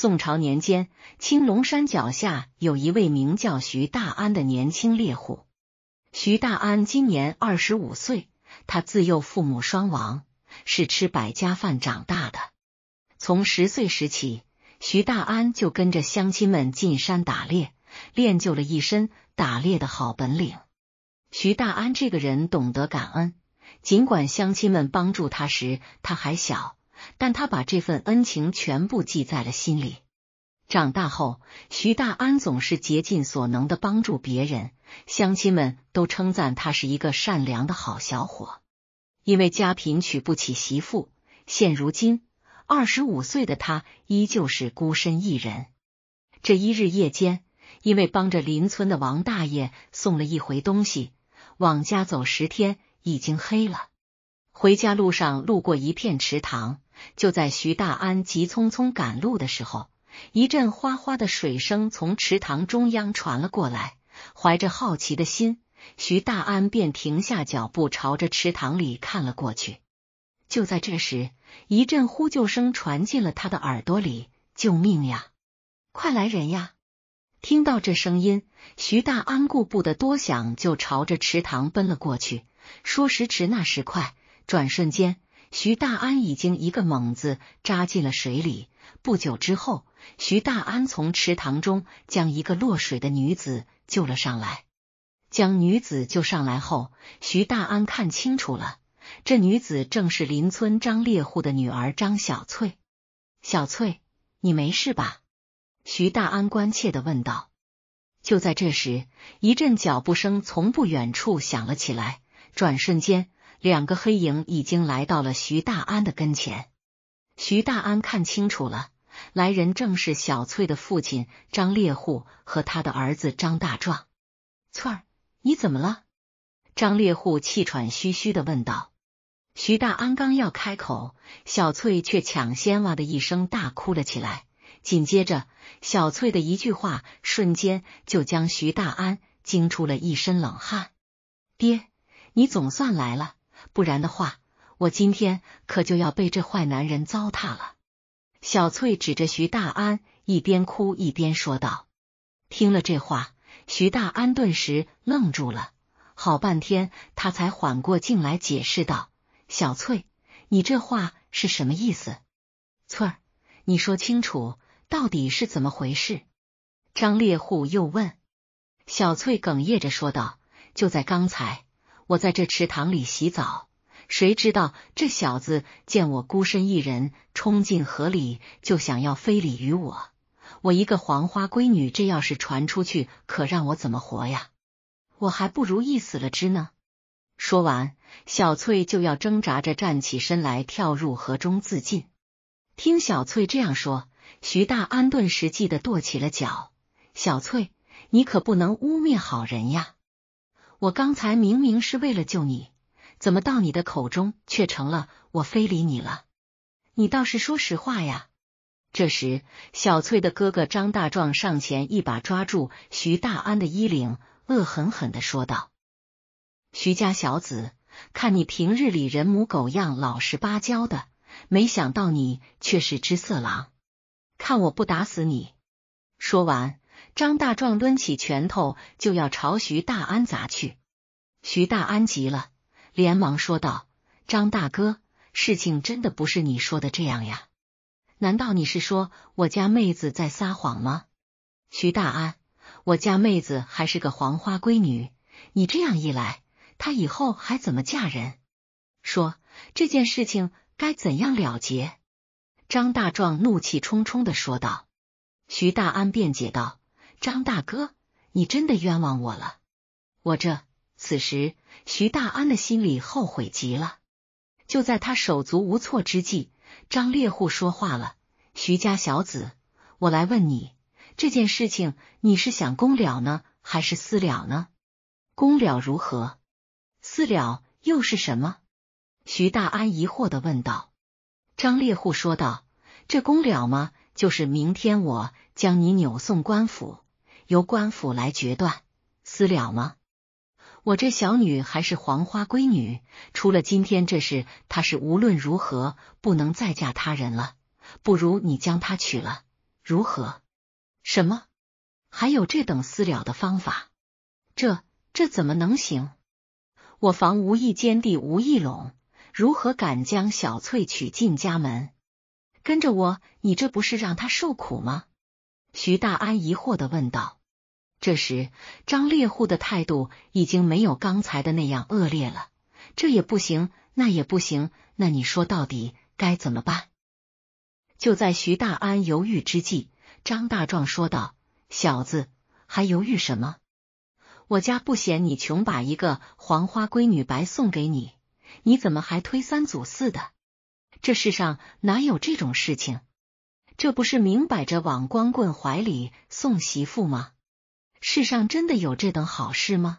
宋朝年间，青龙山脚下有一位名叫徐大安的年轻猎户。徐大安今年二十五岁，他自幼父母双亡，是吃百家饭长大的。从十岁时起，徐大安就跟着乡亲们进山打猎，练就了一身打猎的好本领。徐大安这个人懂得感恩，尽管乡亲们帮助他时他还小。但他把这份恩情全部记在了心里。长大后，徐大安总是竭尽所能的帮助别人，乡亲们都称赞他是一个善良的好小伙。因为家贫娶不起媳妇，现如今二十五岁的他依旧是孤身一人。这一日夜间，因为帮着邻村的王大爷送了一回东西，往家走十天已经黑了。回家路上路过一片池塘。就在徐大安急匆匆赶路的时候，一阵哗哗的水声从池塘中央传了过来。怀着好奇的心，徐大安便停下脚步，朝着池塘里看了过去。就在这时，一阵呼救声传进了他的耳朵里：“救命呀！快来人呀！”听到这声音，徐大安顾不得多想，就朝着池塘奔了过去。说时迟，那时快，转瞬间。徐大安已经一个猛子扎进了水里。不久之后，徐大安从池塘中将一个落水的女子救了上来。将女子救上来后，徐大安看清楚了，这女子正是邻村张猎户的女儿张小翠。小翠，你没事吧？徐大安关切的问道。就在这时，一阵脚步声从不远处响了起来。转瞬间。两个黑影已经来到了徐大安的跟前。徐大安看清楚了，来人正是小翠的父亲张猎户和他的儿子张大壮。翠儿，你怎么了？张猎户气喘吁吁的问道。徐大安刚要开口，小翠却抢先哇的一声大哭了起来。紧接着，小翠的一句话瞬间就将徐大安惊出了一身冷汗。爹，你总算来了。不然的话，我今天可就要被这坏男人糟蹋了。”小翠指着徐大安，一边哭一边说道。听了这话，徐大安顿时愣住了，好半天，他才缓过劲来，解释道：“小翠，你这话是什么意思？翠儿，你说清楚，到底是怎么回事？”张猎户又问。小翠哽咽着说道：“就在刚才，我在这池塘里洗澡。”谁知道这小子见我孤身一人冲进河里，就想要非礼于我。我一个黄花闺女，这要是传出去，可让我怎么活呀？我还不如一死了之呢。说完，小翠就要挣扎着站起身来，跳入河中自尽。听小翠这样说，徐大安顿时气得跺起了脚：“小翠，你可不能污蔑好人呀！我刚才明明是为了救你。”怎么到你的口中却成了我非礼你了？你倒是说实话呀！这时，小翠的哥哥张大壮上前一把抓住徐大安的衣领，恶狠狠的说道：“徐家小子，看你平日里人模狗样、老实巴交的，没想到你却是只色狼！看我不打死你！”说完，张大壮抡起拳头就要朝徐大安砸去。徐大安急了。连忙说道：“张大哥，事情真的不是你说的这样呀？难道你是说我家妹子在撒谎吗？徐大安，我家妹子还是个黄花闺女，你这样一来，她以后还怎么嫁人？说这件事情该怎样了结？”张大壮怒气冲冲的说道。徐大安辩解道：“张大哥，你真的冤枉我了，我这……”此时，徐大安的心里后悔极了。就在他手足无措之际，张猎户说话了：“徐家小子，我来问你，这件事情你是想公了呢，还是私了呢？公了如何？私了又是什么？”徐大安疑惑的问道。张猎户说道：“这公了吗？就是明天我将你扭送官府，由官府来决断。私了吗？”我这小女还是黄花闺女，除了今天这事，她是无论如何不能再嫁他人了。不如你将她娶了，如何？什么？还有这等私了的方法？这这怎么能行？我房无意间地无意拢，如何敢将小翠娶进家门？跟着我，你这不是让她受苦吗？徐大安疑惑的问道。这时，张猎户的态度已经没有刚才的那样恶劣了。这也不行，那也不行，那你说到底该怎么办？就在徐大安犹豫之际，张大壮说道：“小子，还犹豫什么？我家不嫌你穷，把一个黄花闺女白送给你，你怎么还推三阻四的？这世上哪有这种事情？这不是明摆着往光棍怀里送媳妇吗？”世上真的有这等好事吗？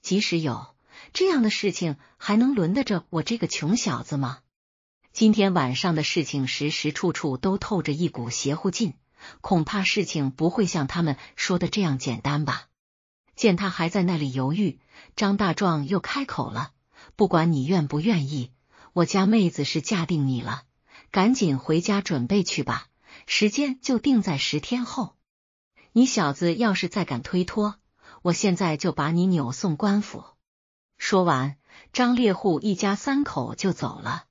即使有，这样的事情还能轮得着我这个穷小子吗？今天晚上的事情时时处处都透着一股邪乎劲，恐怕事情不会像他们说的这样简单吧？见他还在那里犹豫，张大壮又开口了：“不管你愿不愿意，我家妹子是嫁定你了，赶紧回家准备去吧，时间就定在十天后。”你小子要是再敢推脱，我现在就把你扭送官府！说完，张猎户一家三口就走了。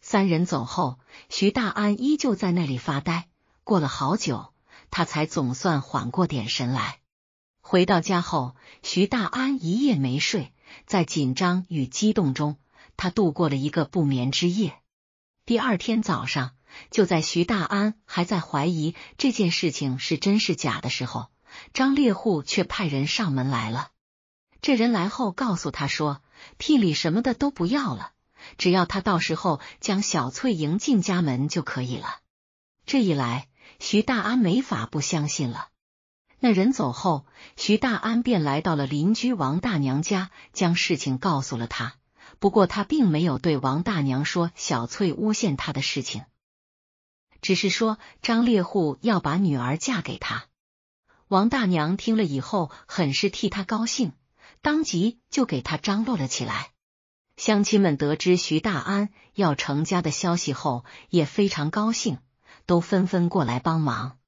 三人走后，徐大安依旧在那里发呆。过了好久，他才总算缓过点神来。回到家后，徐大安一夜没睡，在紧张与激动中，他度过了一个不眠之夜。第二天早上。就在徐大安还在怀疑这件事情是真是假的时候，张猎户却派人上门来了。这人来后告诉他说，聘礼什么的都不要了，只要他到时候将小翠迎进家门就可以了。这一来，徐大安没法不相信了。那人走后，徐大安便来到了邻居王大娘家，将事情告诉了他。不过他并没有对王大娘说小翠诬陷他的事情。只是说张猎户要把女儿嫁给他，王大娘听了以后很是替他高兴，当即就给他张罗了起来。乡亲们得知徐大安要成家的消息后也非常高兴，都纷纷过来帮忙。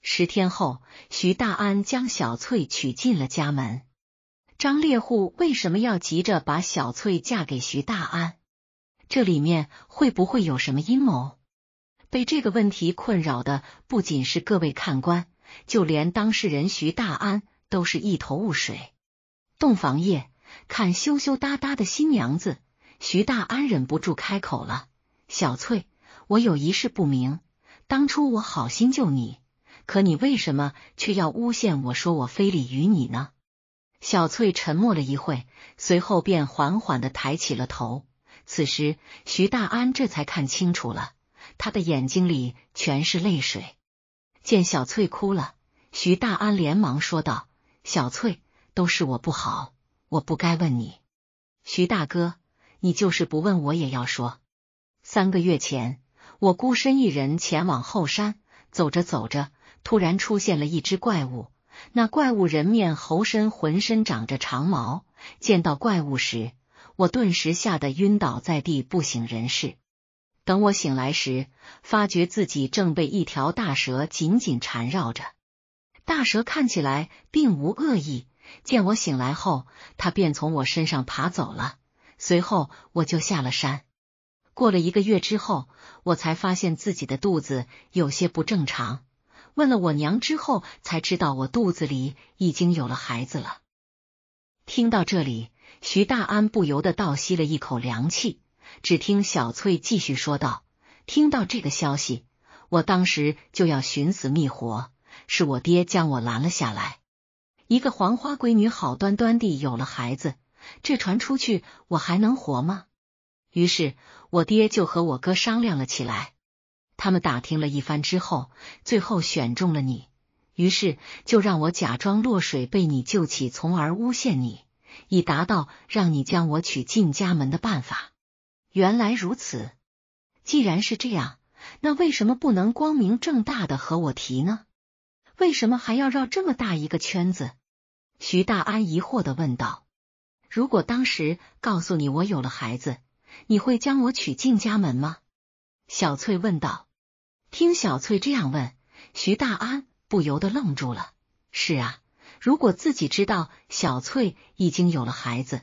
十天后，徐大安将小翠娶进了家门。张猎户为什么要急着把小翠嫁给徐大安？这里面会不会有什么阴谋？被这个问题困扰的不仅是各位看官，就连当事人徐大安都是一头雾水。洞房夜，看羞羞答答的新娘子，徐大安忍不住开口了：“小翠，我有一事不明，当初我好心救你，可你为什么却要诬陷我说我非礼于你呢？”小翠沉默了一会，随后便缓缓的抬起了头。此时，徐大安这才看清楚了。他的眼睛里全是泪水。见小翠哭了，徐大安连忙说道：“小翠，都是我不好，我不该问你。”徐大哥，你就是不问我也要说。三个月前，我孤身一人前往后山，走着走着，突然出现了一只怪物。那怪物人面猴身，浑身长着长毛。见到怪物时，我顿时吓得晕倒在地，不省人事。等我醒来时，发觉自己正被一条大蛇紧紧缠绕着。大蛇看起来并无恶意，见我醒来后，它便从我身上爬走了。随后，我就下了山。过了一个月之后，我才发现自己的肚子有些不正常。问了我娘之后，才知道我肚子里已经有了孩子了。听到这里，徐大安不由得倒吸了一口凉气。只听小翠继续说道：“听到这个消息，我当时就要寻死觅活，是我爹将我拦了下来。一个黄花闺女好端端地有了孩子，这传出去，我还能活吗？于是我爹就和我哥商量了起来。他们打听了一番之后，最后选中了你，于是就让我假装落水被你救起，从而诬陷你，以达到让你将我娶进家门的办法。”原来如此，既然是这样，那为什么不能光明正大的和我提呢？为什么还要绕这么大一个圈子？徐大安疑惑的问道。如果当时告诉你我有了孩子，你会将我娶进家门吗？小翠问道。听小翠这样问，徐大安不由得愣住了。是啊，如果自己知道小翠已经有了孩子，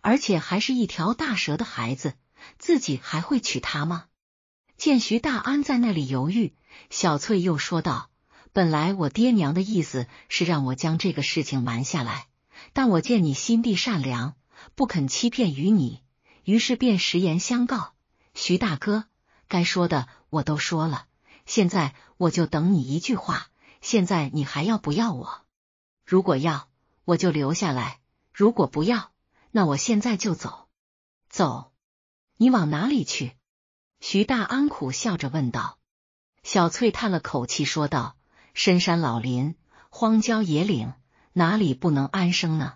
而且还是一条大蛇的孩子。自己还会娶她吗？见徐大安在那里犹豫，小翠又说道：“本来我爹娘的意思是让我将这个事情瞒下来，但我见你心地善良，不肯欺骗于你，于是便实言相告。徐大哥，该说的我都说了，现在我就等你一句话。现在你还要不要我？如果要，我就留下来；如果不要，那我现在就走。走。”你往哪里去？徐大安苦笑着问道。小翠叹了口气说道：“深山老林，荒郊野岭，哪里不能安生呢？”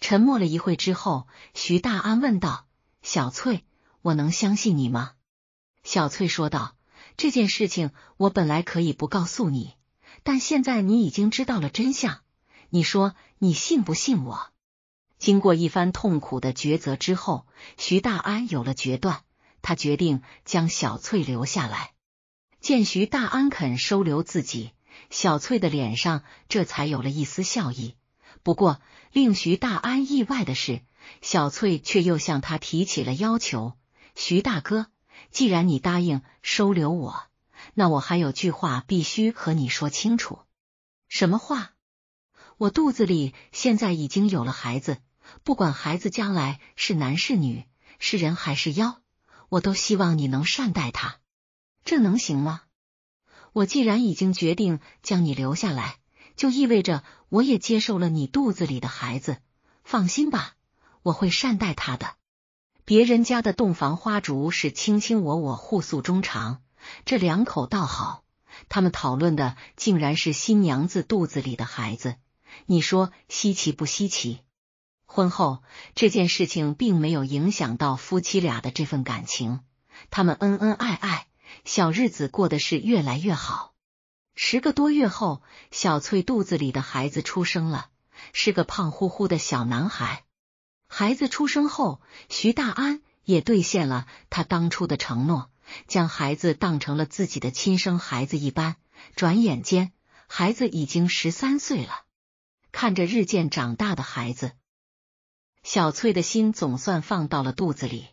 沉默了一会之后，徐大安问道：“小翠，我能相信你吗？”小翠说道：“这件事情我本来可以不告诉你，但现在你已经知道了真相，你说你信不信我？”经过一番痛苦的抉择之后，徐大安有了决断，他决定将小翠留下来。见徐大安肯收留自己，小翠的脸上这才有了一丝笑意。不过，令徐大安意外的是，小翠却又向他提起了要求：“徐大哥，既然你答应收留我，那我还有句话必须和你说清楚。什么话？我肚子里现在已经有了孩子。”不管孩子将来是男是女，是人还是妖，我都希望你能善待他。这能行吗？我既然已经决定将你留下来，就意味着我也接受了你肚子里的孩子。放心吧，我会善待他的。别人家的洞房花烛是卿卿我我，互诉衷肠，这两口倒好，他们讨论的竟然是新娘子肚子里的孩子。你说稀奇不稀奇？婚后，这件事情并没有影响到夫妻俩的这份感情，他们恩恩爱爱，小日子过得是越来越好。十个多月后，小翠肚子里的孩子出生了，是个胖乎乎的小男孩。孩子出生后，徐大安也兑现了他当初的承诺，将孩子当成了自己的亲生孩子一般。转眼间，孩子已经十三岁了，看着日渐长大的孩子。小翠的心总算放到了肚子里，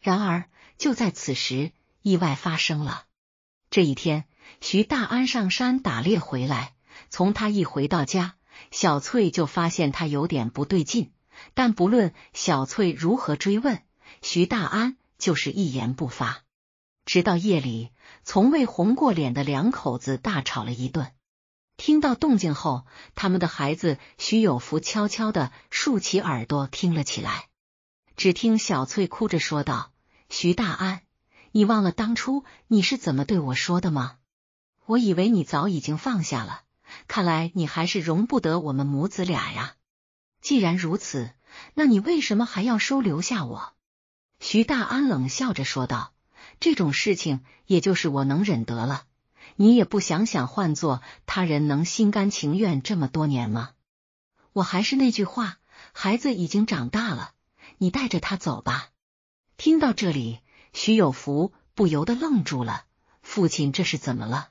然而就在此时，意外发生了。这一天，徐大安上山打猎回来，从他一回到家，小翠就发现他有点不对劲。但不论小翠如何追问，徐大安就是一言不发。直到夜里，从未红过脸的两口子大吵了一顿。听到动静后，他们的孩子徐有福悄悄的竖起耳朵听了起来。只听小翠哭着说道：“徐大安，你忘了当初你是怎么对我说的吗？我以为你早已经放下了，看来你还是容不得我们母子俩呀。既然如此，那你为什么还要收留下我？”徐大安冷笑着说道：“这种事情，也就是我能忍得了。”你也不想想，换做他人能心甘情愿这么多年吗？我还是那句话，孩子已经长大了，你带着他走吧。听到这里，徐有福不由得愣住了。父亲这是怎么了？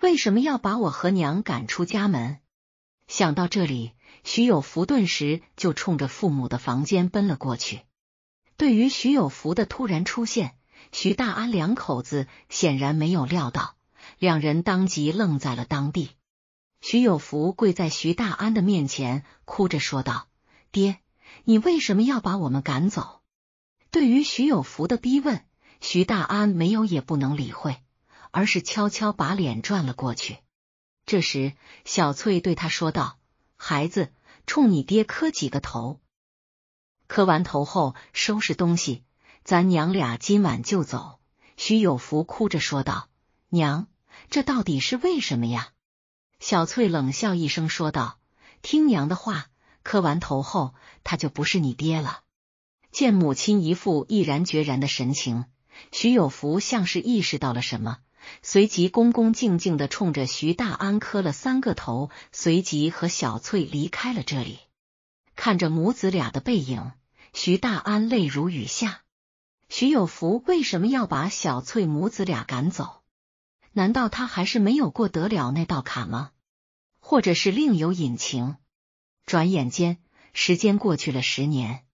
为什么要把我和娘赶出家门？想到这里，徐有福顿时就冲着父母的房间奔了过去。对于徐有福的突然出现，徐大安两口子显然没有料到。两人当即愣在了当地。徐有福跪在徐大安的面前，哭着说道：“爹，你为什么要把我们赶走？”对于徐有福的逼问，徐大安没有也不能理会，而是悄悄把脸转了过去。这时，小翠对他说道：“孩子，冲你爹磕几个头。”磕完头后，收拾东西，咱娘俩今晚就走。”徐有福哭着说道：“娘。”这到底是为什么呀？小翠冷笑一声说道：“听娘的话，磕完头后，他就不是你爹了。”见母亲一副毅然决然的神情，徐有福像是意识到了什么，随即恭恭敬敬的冲着徐大安磕了三个头，随即和小翠离开了这里。看着母子俩的背影，徐大安泪如雨下。徐有福为什么要把小翠母子俩赶走？难道他还是没有过得了那道坎吗？或者是另有隐情？转眼间，时间过去了十年。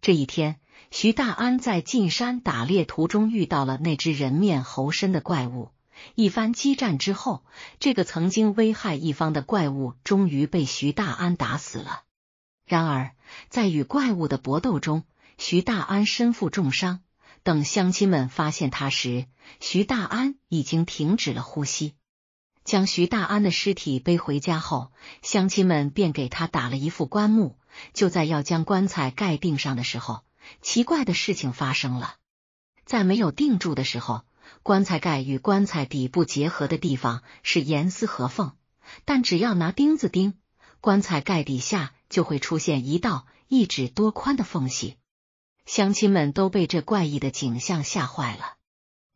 这一天，徐大安在进山打猎途中遇到了那只人面猴身的怪物。一番激战之后，这个曾经危害一方的怪物终于被徐大安打死了。然而，在与怪物的搏斗中，徐大安身负重伤。等乡亲们发现他时，徐大安已经停止了呼吸。将徐大安的尸体背回家后，乡亲们便给他打了一副棺木。就在要将棺材盖钉上的时候，奇怪的事情发生了。在没有定住的时候，棺材盖与棺材底部结合的地方是严丝合缝，但只要拿钉子钉，棺材盖底下就会出现一道一指多宽的缝隙。乡亲们都被这怪异的景象吓坏了。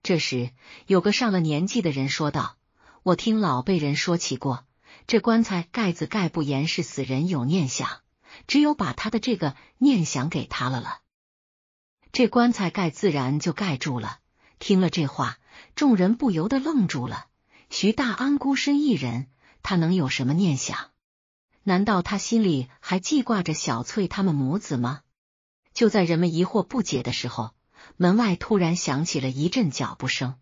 这时，有个上了年纪的人说道：“我听老辈人说起过，这棺材盖子盖不严，是死人有念想，只有把他的这个念想给他了了，这棺材盖自然就盖住了。”听了这话，众人不由得愣住了。徐大安孤身一人，他能有什么念想？难道他心里还记挂着小翠他们母子吗？就在人们疑惑不解的时候，门外突然响起了一阵脚步声。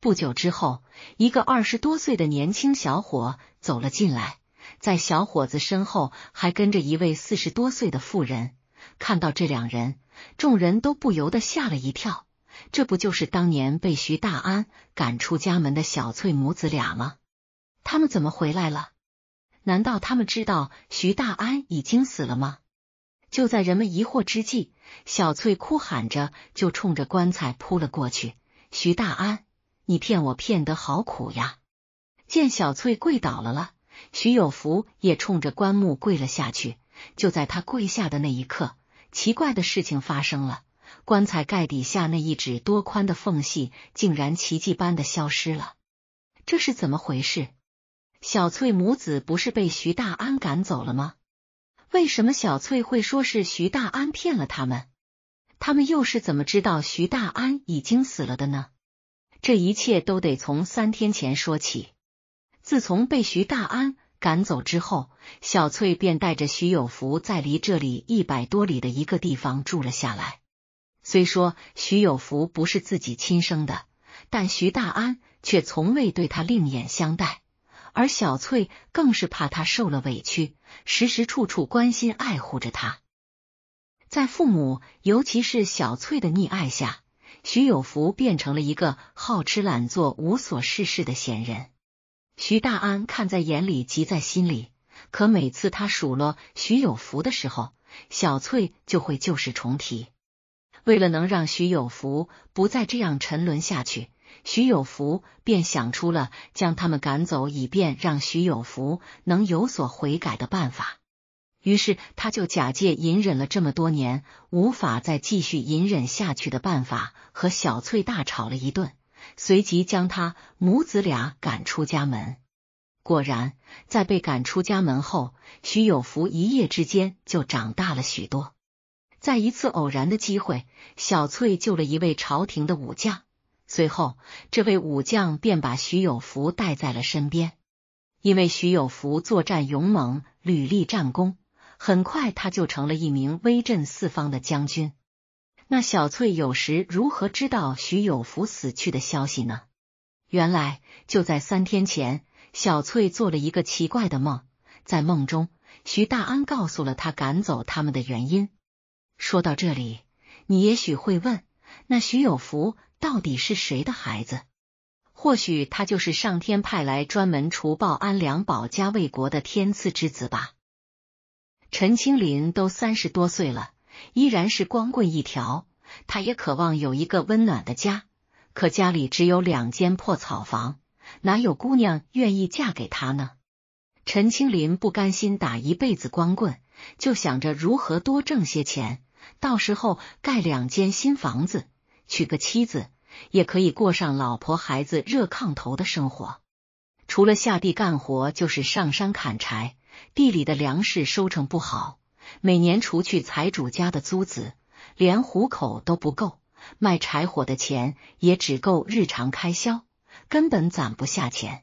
不久之后，一个二十多岁的年轻小伙走了进来，在小伙子身后还跟着一位四十多岁的妇人。看到这两人，众人都不由得吓了一跳。这不就是当年被徐大安赶出家门的小翠母子俩吗？他们怎么回来了？难道他们知道徐大安已经死了吗？就在人们疑惑之际，小翠哭喊着就冲着棺材扑了过去。徐大安，你骗我骗得好苦呀！见小翠跪倒了了，徐有福也冲着棺木跪了下去。就在他跪下的那一刻，奇怪的事情发生了，棺材盖底下那一指多宽的缝隙竟然奇迹般的消失了。这是怎么回事？小翠母子不是被徐大安赶走了吗？为什么小翠会说是徐大安骗了他们？他们又是怎么知道徐大安已经死了的呢？这一切都得从三天前说起。自从被徐大安赶走之后，小翠便带着徐有福在离这里一百多里的一个地方住了下来。虽说徐有福不是自己亲生的，但徐大安却从未对他另眼相待。而小翠更是怕他受了委屈，时时处处关心爱护着他。在父母，尤其是小翠的溺爱下，徐有福变成了一个好吃懒做、无所事事的闲人。徐大安看在眼里，急在心里。可每次他数落徐有福的时候，小翠就会旧事重提。为了能让徐有福不再这样沉沦下去。徐有福便想出了将他们赶走，以便让徐有福能有所悔改的办法。于是，他就假借隐忍了这么多年，无法再继续隐忍下去的办法，和小翠大吵了一顿，随即将他母子俩赶出家门。果然，在被赶出家门后，徐有福一夜之间就长大了许多。在一次偶然的机会，小翠救了一位朝廷的武将。随后，这位武将便把徐有福带在了身边，因为徐有福作战勇猛，屡立战功，很快他就成了一名威震四方的将军。那小翠有时如何知道徐有福死去的消息呢？原来就在三天前，小翠做了一个奇怪的梦，在梦中，徐大安告诉了他赶走他们的原因。说到这里，你也许会问：那徐有福？到底是谁的孩子？或许他就是上天派来专门除暴安良、保家卫国的天赐之子吧。陈青林都三十多岁了，依然是光棍一条。他也渴望有一个温暖的家，可家里只有两间破草房，哪有姑娘愿意嫁给他呢？陈青林不甘心打一辈子光棍，就想着如何多挣些钱，到时候盖两间新房子。娶个妻子，也可以过上老婆孩子热炕头的生活。除了下地干活，就是上山砍柴。地里的粮食收成不好，每年除去财主家的租子，连糊口都不够。卖柴火的钱也只够日常开销，根本攒不下钱。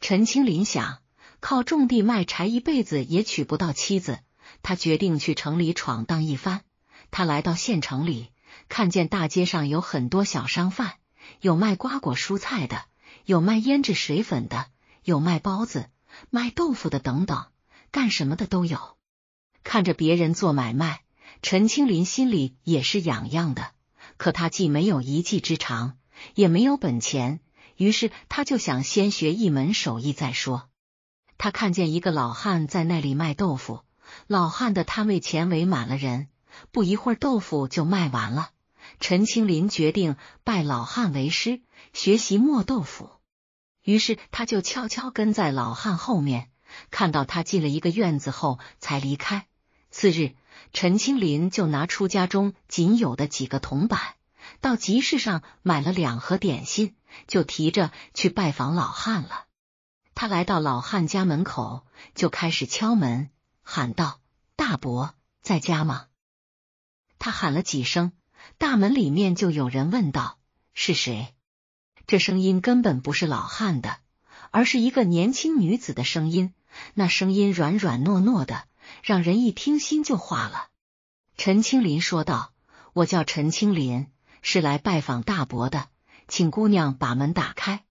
陈青林想靠种地卖柴，一辈子也娶不到妻子。他决定去城里闯荡一番。他来到县城里。看见大街上有很多小商贩，有卖瓜果蔬菜的，有卖胭脂水粉的，有卖包子、卖豆腐的等等，干什么的都有。看着别人做买卖，陈青林心里也是痒痒的。可他既没有一技之长，也没有本钱，于是他就想先学一门手艺再说。他看见一个老汉在那里卖豆腐，老汉的摊位前围满了人，不一会儿豆腐就卖完了。陈青林决定拜老汉为师，学习磨豆腐。于是他就悄悄跟在老汉后面，看到他进了一个院子后才离开。次日，陈青林就拿出家中仅有的几个铜板，到集市上买了两盒点心，就提着去拜访老汉了。他来到老汉家门口，就开始敲门，喊道：“大伯在家吗？”他喊了几声。大门里面就有人问道：“是谁？”这声音根本不是老汉的，而是一个年轻女子的声音。那声音软软糯糯的，让人一听心就化了。陈青林说道：“我叫陈青林，是来拜访大伯的，请姑娘把门打开。”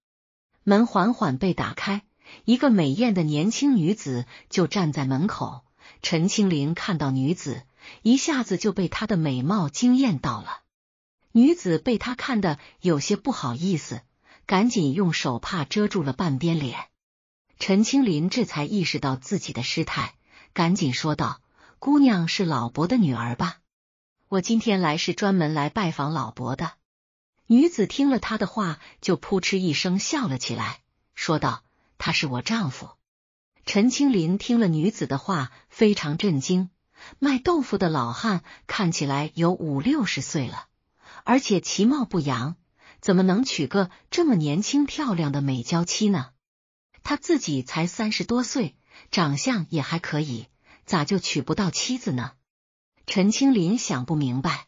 门缓缓被打开，一个美艳的年轻女子就站在门口。陈青林看到女子。一下子就被她的美貌惊艳到了。女子被他看得有些不好意思，赶紧用手帕遮住了半边脸。陈青林这才意识到自己的失态，赶紧说道：“姑娘是老伯的女儿吧？我今天来是专门来拜访老伯的。”女子听了他的话，就扑哧一声笑了起来，说道：“他是我丈夫。”陈青林听了女子的话，非常震惊。卖豆腐的老汉看起来有五六十岁了，而且其貌不扬，怎么能娶个这么年轻漂亮的美娇妻呢？他自己才三十多岁，长相也还可以，咋就娶不到妻子呢？陈青林想不明白，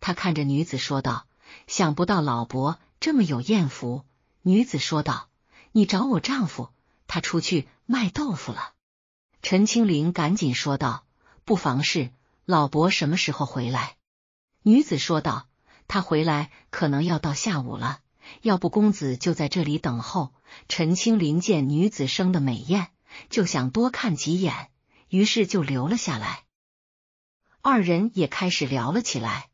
他看着女子说道：“想不到老伯这么有艳福。”女子说道：“你找我丈夫，他出去卖豆腐了。”陈青林赶紧说道。不妨事，老伯什么时候回来？女子说道。他回来可能要到下午了，要不公子就在这里等候。陈青林见女子生的美艳，就想多看几眼，于是就留了下来。二人也开始聊了起来。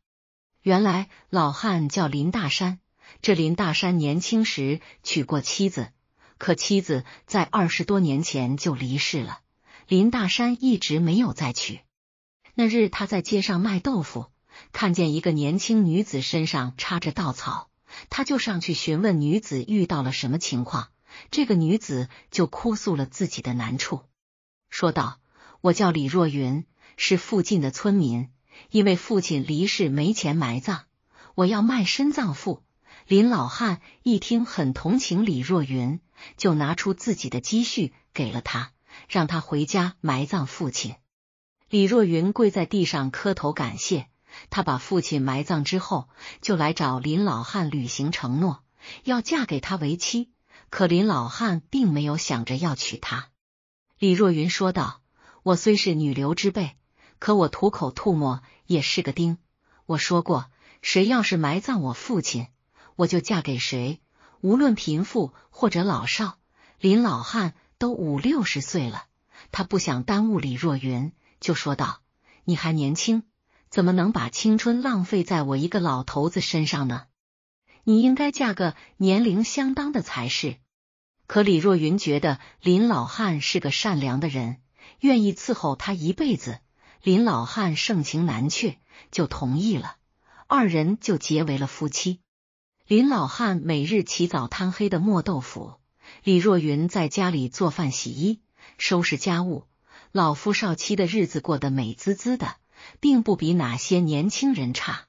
原来老汉叫林大山，这林大山年轻时娶过妻子，可妻子在二十多年前就离世了。林大山一直没有再娶。那日，他在街上卖豆腐，看见一个年轻女子身上插着稻草，他就上去询问女子遇到了什么情况。这个女子就哭诉了自己的难处，说道：“我叫李若云，是附近的村民，因为父亲离世没钱埋葬，我要卖身葬父。”林老汉一听很同情李若云，就拿出自己的积蓄给了他。让他回家埋葬父亲。李若云跪在地上磕头感谢。他把父亲埋葬之后，就来找林老汉履行承诺，要嫁给他为妻。可林老汉并没有想着要娶她。李若云说道：“我虽是女流之辈，可我吐口吐沫也是个钉。我说过，谁要是埋葬我父亲，我就嫁给谁，无论贫富或者老少。”林老汉。都五六十岁了，他不想耽误李若云，就说道：“你还年轻，怎么能把青春浪费在我一个老头子身上呢？你应该嫁个年龄相当的才是。”可李若云觉得林老汉是个善良的人，愿意伺候他一辈子。林老汉盛情难却，就同意了，二人就结为了夫妻。林老汉每日起早贪黑的磨豆腐。李若云在家里做饭、洗衣、收拾家务，老夫少妻的日子过得美滋滋的，并不比哪些年轻人差。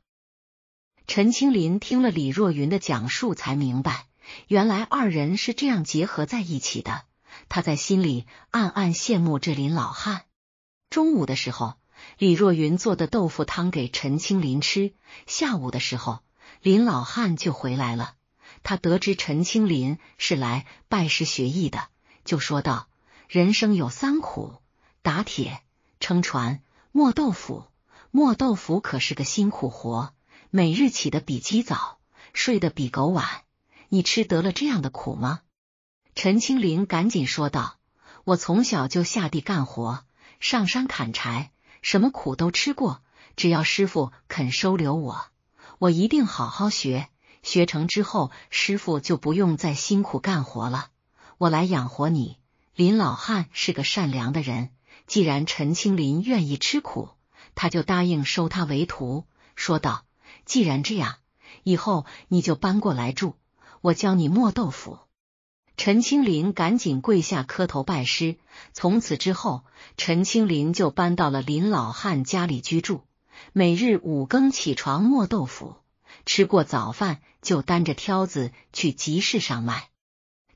陈青林听了李若云的讲述，才明白原来二人是这样结合在一起的。他在心里暗暗羡慕这林老汉。中午的时候，李若云做的豆腐汤给陈青林吃。下午的时候，林老汉就回来了。他得知陈青林是来拜师学艺的，就说道：“人生有三苦，打铁、撑船、磨豆腐。磨豆腐可是个辛苦活，每日起得比鸡早，睡得比狗晚。你吃得了这样的苦吗？”陈青林赶紧说道：“我从小就下地干活，上山砍柴，什么苦都吃过。只要师傅肯收留我，我一定好好学。”学成之后，师傅就不用再辛苦干活了，我来养活你。林老汉是个善良的人，既然陈青林愿意吃苦，他就答应收他为徒，说道：“既然这样，以后你就搬过来住，我教你磨豆腐。”陈青林赶紧跪下磕头拜师。从此之后，陈青林就搬到了林老汉家里居住，每日五更起床磨豆腐。吃过早饭，就担着挑子去集市上卖。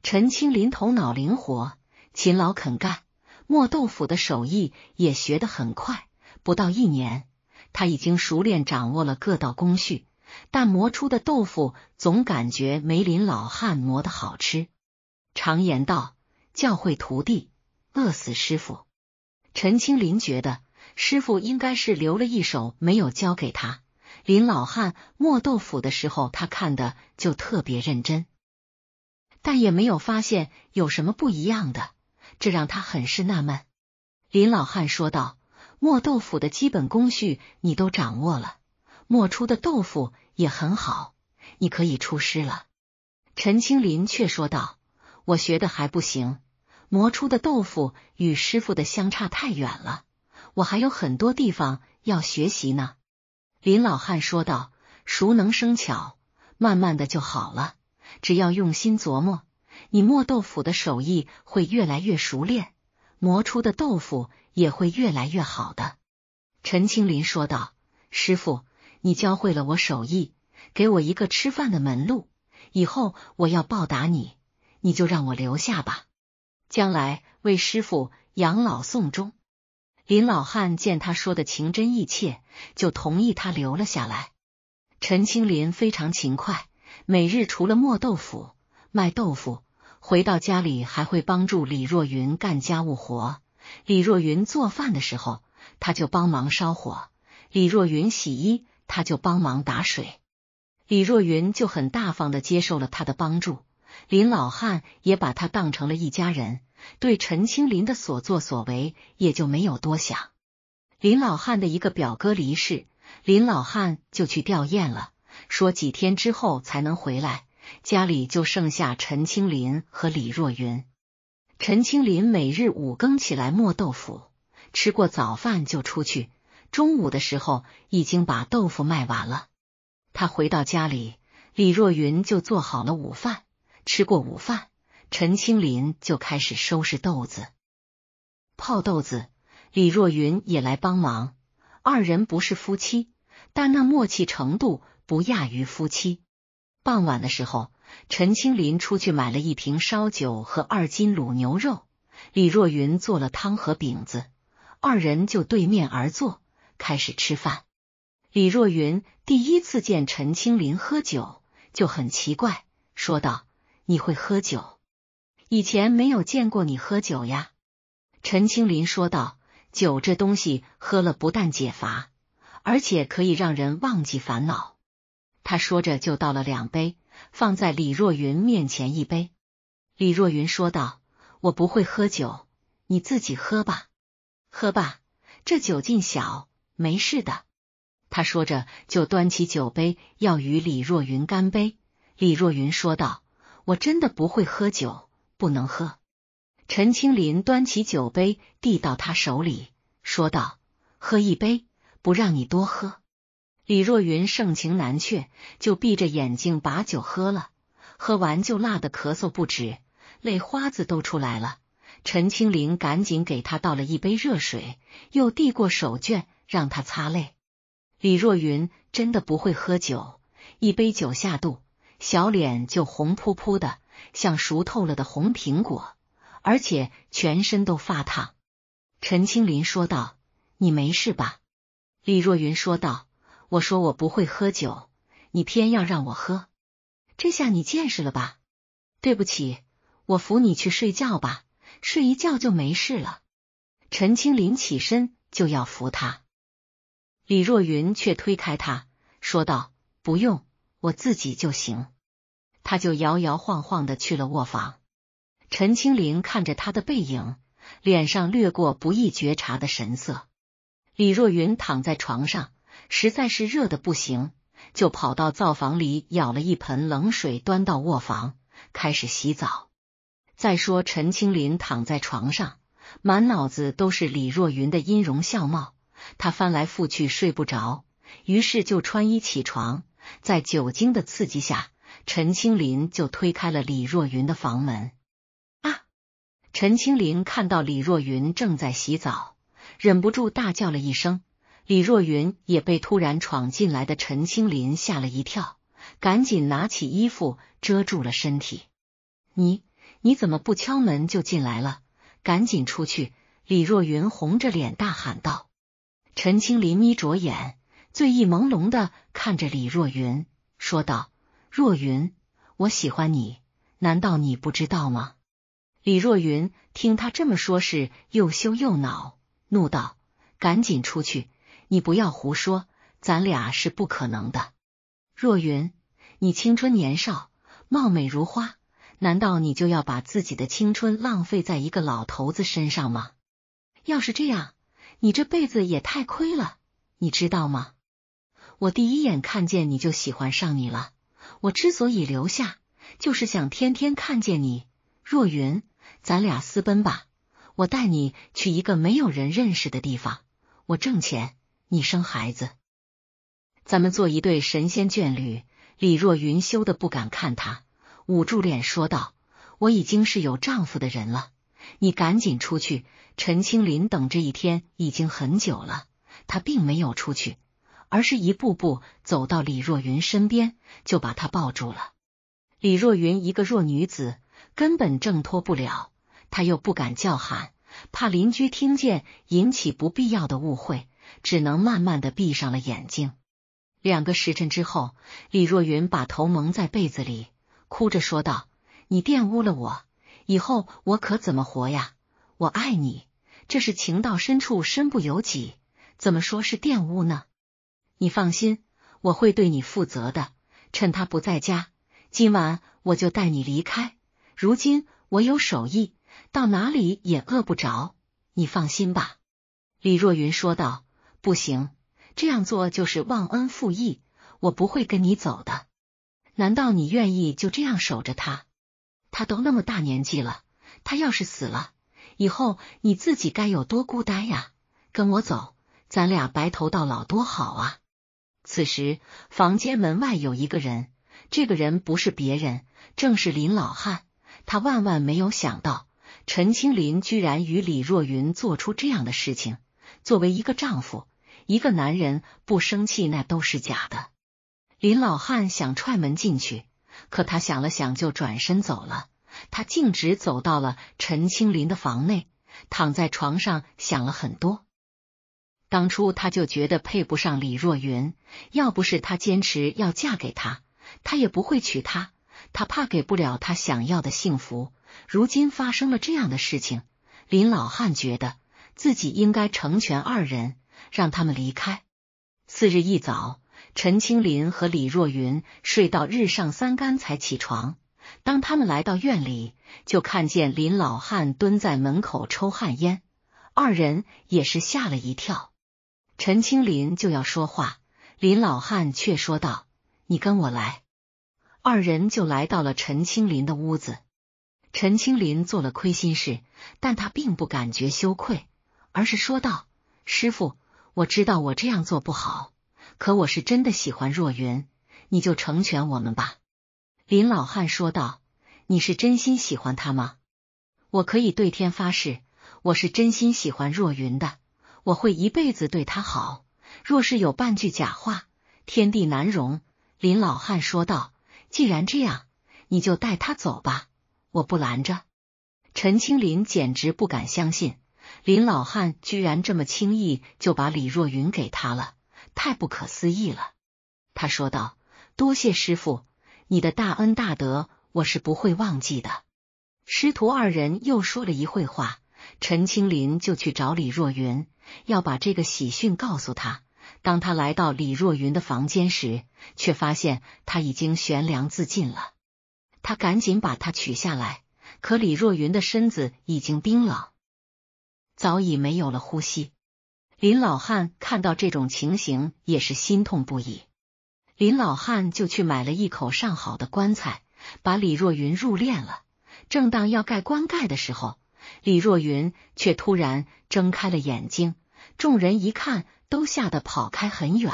陈青林头脑灵活，勤劳肯干，磨豆腐的手艺也学得很快。不到一年，他已经熟练掌握了各道工序，但磨出的豆腐总感觉没林老汉磨的好吃。常言道：“教会徒弟，饿死师傅。”陈青林觉得师傅应该是留了一手没有教给他。林老汉磨豆腐的时候，他看的就特别认真，但也没有发现有什么不一样的，这让他很是纳闷。林老汉说道：“磨豆腐的基本工序你都掌握了，磨出的豆腐也很好，你可以出师了。”陈青林却说道：“我学的还不行，磨出的豆腐与师傅的相差太远了，我还有很多地方要学习呢。”林老汉说道：“熟能生巧，慢慢的就好了。只要用心琢磨，你磨豆腐的手艺会越来越熟练，磨出的豆腐也会越来越好的。”陈青林说道：“师傅，你教会了我手艺，给我一个吃饭的门路，以后我要报答你，你就让我留下吧，将来为师傅养老送终。”林老汉见他说的情真意切，就同意他留了下来。陈青林非常勤快，每日除了磨豆腐、卖豆腐，回到家里还会帮助李若云干家务活。李若云做饭的时候，他就帮忙烧火；李若云洗衣，他就帮忙打水。李若云就很大方的接受了他的帮助，林老汉也把他当成了一家人。对陈青林的所作所为也就没有多想。林老汉的一个表哥离世，林老汉就去吊唁了，说几天之后才能回来。家里就剩下陈青林和李若云。陈青林每日五更起来磨豆腐，吃过早饭就出去。中午的时候已经把豆腐卖完了。他回到家里，李若云就做好了午饭。吃过午饭。陈清林就开始收拾豆子，泡豆子。李若云也来帮忙。二人不是夫妻，但那默契程度不亚于夫妻。傍晚的时候，陈清林出去买了一瓶烧酒和二斤卤牛肉。李若云做了汤和饼子，二人就对面而坐，开始吃饭。李若云第一次见陈清林喝酒，就很奇怪，说道：“你会喝酒？”以前没有见过你喝酒呀，陈青林说道。酒这东西喝了不但解乏，而且可以让人忘记烦恼。他说着就倒了两杯，放在李若云面前。一杯，李若云说道：“我不会喝酒，你自己喝吧，喝吧，这酒劲小，没事的。”他说着就端起酒杯要与李若云干杯。李若云说道：“我真的不会喝酒。”不能喝。陈青林端起酒杯，递到他手里，说道：“喝一杯，不让你多喝。”李若云盛情难却，就闭着眼睛把酒喝了。喝完就辣的咳嗽不止，泪花子都出来了。陈青林赶紧给他倒了一杯热水，又递过手绢让他擦泪。李若云真的不会喝酒，一杯酒下肚，小脸就红扑扑的。像熟透了的红苹果，而且全身都发烫。陈青林说道：“你没事吧？”李若云说道：“我说我不会喝酒，你偏要让我喝，这下你见识了吧？”对不起，我扶你去睡觉吧，睡一觉就没事了。陈青林起身就要扶他，李若云却推开他，说道：“不用，我自己就行。”他就摇摇晃晃的去了卧房。陈清林看着他的背影，脸上掠过不易觉察的神色。李若云躺在床上，实在是热的不行，就跑到灶房里舀了一盆冷水，端到卧房开始洗澡。再说陈清林躺在床上，满脑子都是李若云的音容笑貌，他翻来覆去睡不着，于是就穿衣起床，在酒精的刺激下。陈青林就推开了李若云的房门，啊！陈青林看到李若云正在洗澡，忍不住大叫了一声。李若云也被突然闯进来的陈青林吓了一跳，赶紧拿起衣服遮住了身体。你你怎么不敲门就进来了？赶紧出去！李若云红着脸大喊道。陈青林眯着眼，醉意朦胧的看着李若云，说道。若云，我喜欢你，难道你不知道吗？李若云听他这么说，是又羞又恼，怒道：“赶紧出去！你不要胡说，咱俩是不可能的。”若云，你青春年少，貌美如花，难道你就要把自己的青春浪费在一个老头子身上吗？要是这样，你这辈子也太亏了，你知道吗？我第一眼看见你就喜欢上你了。我之所以留下，就是想天天看见你。若云，咱俩私奔吧，我带你去一个没有人认识的地方。我挣钱，你生孩子，咱们做一对神仙眷侣。李若云羞得不敢看他，捂住脸说道：“我已经是有丈夫的人了，你赶紧出去。”陈青林等这一天已经很久了，他并没有出去。而是一步步走到李若云身边，就把她抱住了。李若云一个弱女子，根本挣脱不了，她又不敢叫喊，怕邻居听见，引起不必要的误会，只能慢慢的闭上了眼睛。两个时辰之后，李若云把头蒙在被子里，哭着说道：“你玷污了我，以后我可怎么活呀？我爱你，这是情到深处身不由己，怎么说是玷污呢？”你放心，我会对你负责的。趁他不在家，今晚我就带你离开。如今我有手艺，到哪里也饿不着。你放心吧。”李若云说道。“不行，这样做就是忘恩负义，我不会跟你走的。难道你愿意就这样守着他？他都那么大年纪了，他要是死了，以后你自己该有多孤单呀！跟我走，咱俩白头到老多好啊！”此时，房间门外有一个人。这个人不是别人，正是林老汉。他万万没有想到，陈青林居然与李若云做出这样的事情。作为一个丈夫，一个男人不生气那都是假的。林老汉想踹门进去，可他想了想，就转身走了。他径直走到了陈青林的房内，躺在床上想了很多。当初他就觉得配不上李若云，要不是他坚持要嫁给他，他也不会娶她。他怕给不了她想要的幸福。如今发生了这样的事情，林老汉觉得自己应该成全二人，让他们离开。次日一早，陈青林和李若云睡到日上三竿才起床。当他们来到院里，就看见林老汉蹲在门口抽旱烟，二人也是吓了一跳。陈青林就要说话，林老汉却说道：“你跟我来。”二人就来到了陈青林的屋子。陈青林做了亏心事，但他并不感觉羞愧，而是说道：“师傅，我知道我这样做不好，可我是真的喜欢若云，你就成全我们吧。”林老汉说道：“你是真心喜欢他吗？”“我可以对天发誓，我是真心喜欢若云的。”我会一辈子对他好，若是有半句假话，天地难容。”林老汉说道。“既然这样，你就带他走吧，我不拦着。”陈青林简直不敢相信，林老汉居然这么轻易就把李若云给他了，太不可思议了。他说道：“多谢师傅，你的大恩大德，我是不会忘记的。”师徒二人又说了一会话，陈青林就去找李若云。要把这个喜讯告诉他。当他来到李若云的房间时，却发现他已经悬梁自尽了。他赶紧把他取下来，可李若云的身子已经冰冷，早已没有了呼吸。林老汉看到这种情形，也是心痛不已。林老汉就去买了一口上好的棺材，把李若云入殓了。正当要盖棺盖的时候。李若云却突然睁开了眼睛，众人一看，都吓得跑开很远。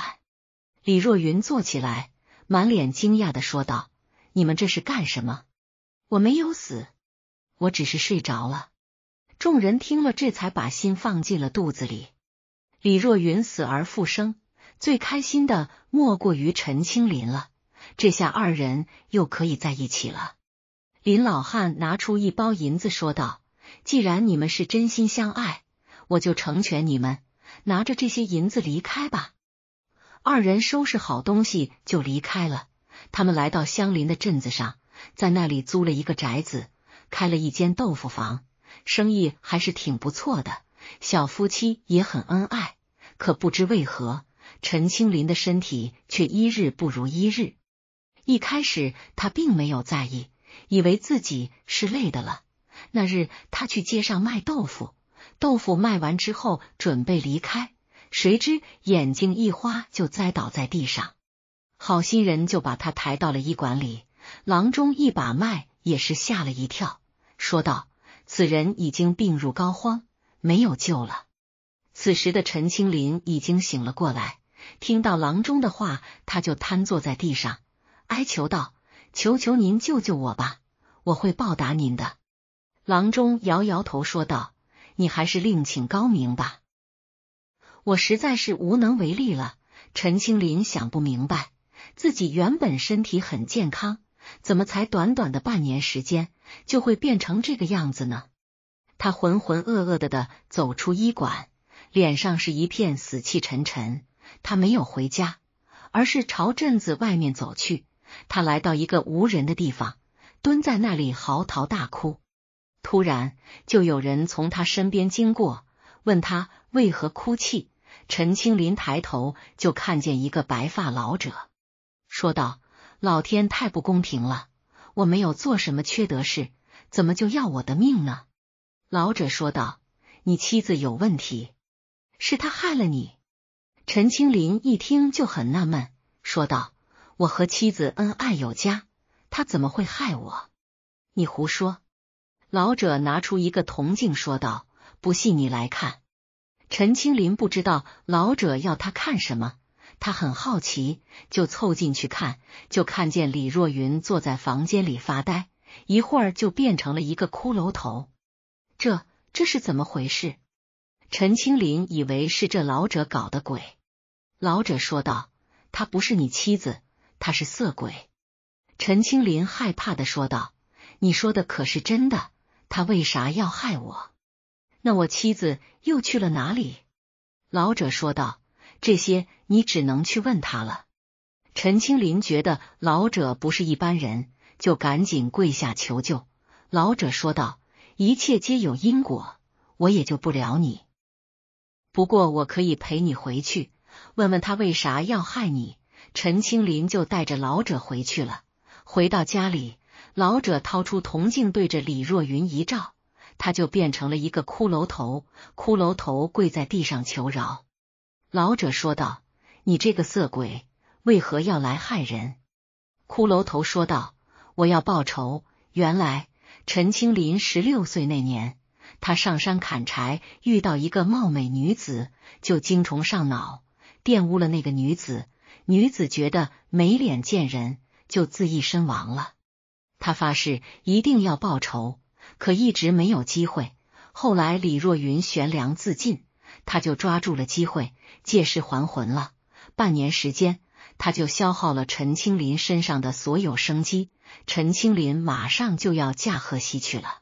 李若云坐起来，满脸惊讶的说道：“你们这是干什么？我没有死，我只是睡着了。”众人听了，这才把心放进了肚子里。李若云死而复生，最开心的莫过于陈青林了。这下二人又可以在一起了。林老汉拿出一包银子，说道。既然你们是真心相爱，我就成全你们，拿着这些银子离开吧。二人收拾好东西就离开了。他们来到相邻的镇子上，在那里租了一个宅子，开了一间豆腐房，生意还是挺不错的。小夫妻也很恩爱，可不知为何，陈青林的身体却一日不如一日。一开始他并没有在意，以为自己是累的了。那日，他去街上卖豆腐，豆腐卖完之后准备离开，谁知眼睛一花就栽倒在地上。好心人就把他抬到了医馆里，郎中一把脉也是吓了一跳，说道：“此人已经病入膏肓，没有救了。”此时的陈青林已经醒了过来，听到郎中的话，他就瘫坐在地上，哀求道：“求求您救救我吧，我会报答您的。”郎中摇摇头说道：“你还是另请高明吧，我实在是无能为力了。”陈青林想不明白，自己原本身体很健康，怎么才短短的半年时间就会变成这个样子呢？他浑浑噩噩的的走出医馆，脸上是一片死气沉沉。他没有回家，而是朝镇子外面走去。他来到一个无人的地方，蹲在那里嚎啕大哭。突然，就有人从他身边经过，问他为何哭泣。陈青林抬头就看见一个白发老者，说道：“老天太不公平了，我没有做什么缺德事，怎么就要我的命呢？”老者说道：“你妻子有问题，是他害了你。”陈青林一听就很纳闷，说道：“我和妻子恩爱有加，他怎么会害我？你胡说！”老者拿出一个铜镜，说道：“不信你来看。”陈青林不知道老者要他看什么，他很好奇，就凑进去看，就看见李若云坐在房间里发呆，一会儿就变成了一个骷髅头。这这是怎么回事？陈青林以为是这老者搞的鬼。老者说道：“她不是你妻子，她是色鬼。”陈青林害怕的说道：“你说的可是真的？”他为啥要害我？那我妻子又去了哪里？老者说道：“这些你只能去问他了。”陈青林觉得老者不是一般人，就赶紧跪下求救。老者说道：“一切皆有因果，我也救不了你。不过我可以陪你回去，问问他为啥要害你。”陈青林就带着老者回去了。回到家里。老者掏出铜镜，对着李若云一照，他就变成了一个骷髅头。骷髅头跪在地上求饶。老者说道：“你这个色鬼，为何要来害人？”骷髅头说道：“我要报仇。原来陈青林十六岁那年，他上山砍柴，遇到一个貌美女子，就精虫上脑，玷污了那个女子。女子觉得没脸见人，就自缢身亡了。”他发誓一定要报仇，可一直没有机会。后来李若云悬梁自尽，他就抓住了机会，借尸还魂了。半年时间，他就消耗了陈青林身上的所有生机。陈青林马上就要驾鹤西去了。